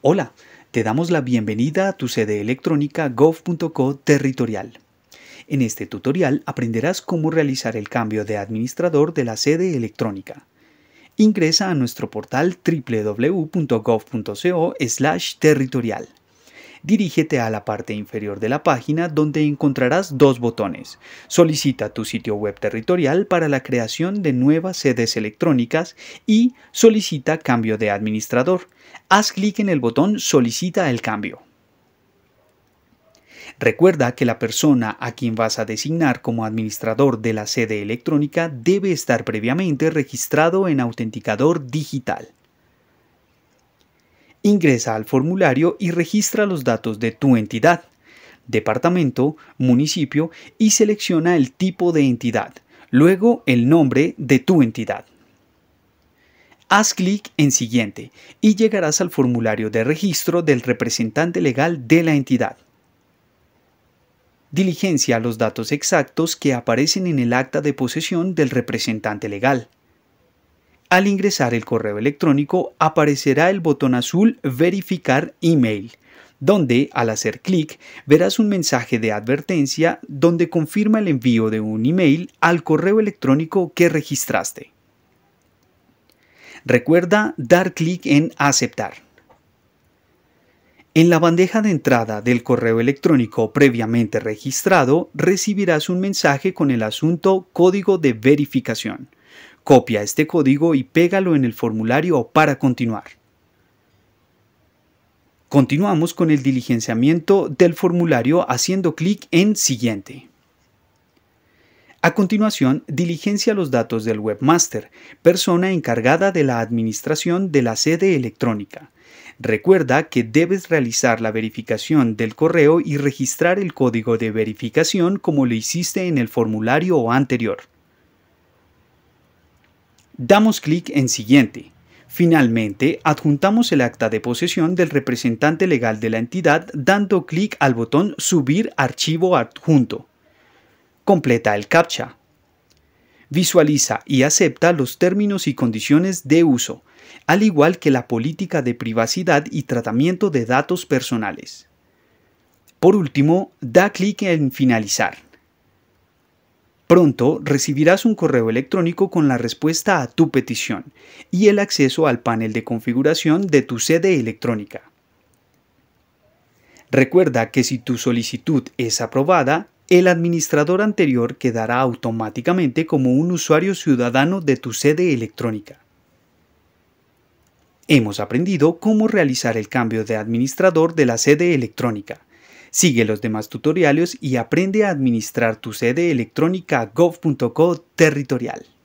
Hola, te damos la bienvenida a tu sede electrónica gov.co territorial. En este tutorial aprenderás cómo realizar el cambio de administrador de la sede electrónica. Ingresa a nuestro portal www.gov.co territorial dirígete a la parte inferior de la página donde encontrarás dos botones. Solicita tu sitio web territorial para la creación de nuevas sedes electrónicas y solicita cambio de administrador. Haz clic en el botón Solicita el cambio. Recuerda que la persona a quien vas a designar como administrador de la sede electrónica debe estar previamente registrado en autenticador digital ingresa al formulario y registra los datos de tu entidad, departamento, municipio y selecciona el tipo de entidad, luego el nombre de tu entidad. Haz clic en Siguiente y llegarás al formulario de registro del representante legal de la entidad. Diligencia los datos exactos que aparecen en el acta de posesión del representante legal. Al ingresar el correo electrónico aparecerá el botón azul Verificar email, donde al hacer clic verás un mensaje de advertencia donde confirma el envío de un email al correo electrónico que registraste. Recuerda dar clic en Aceptar. En la bandeja de entrada del correo electrónico previamente registrado recibirás un mensaje con el asunto Código de verificación. Copia este código y pégalo en el formulario para continuar. Continuamos con el diligenciamiento del formulario haciendo clic en Siguiente. A continuación, diligencia los datos del webmaster, persona encargada de la administración de la sede electrónica. Recuerda que debes realizar la verificación del correo y registrar el código de verificación como lo hiciste en el formulario anterior. Damos clic en Siguiente. Finalmente, adjuntamos el acta de posesión del representante legal de la entidad dando clic al botón Subir archivo adjunto. Completa el CAPTCHA. Visualiza y acepta los términos y condiciones de uso, al igual que la política de privacidad y tratamiento de datos personales. Por último, da clic en Finalizar. Pronto recibirás un correo electrónico con la respuesta a tu petición y el acceso al panel de configuración de tu sede electrónica. Recuerda que si tu solicitud es aprobada, el administrador anterior quedará automáticamente como un usuario ciudadano de tu sede electrónica. Hemos aprendido cómo realizar el cambio de administrador de la sede electrónica. Sigue los demás tutoriales y aprende a administrar tu sede electrónica gov.co territorial.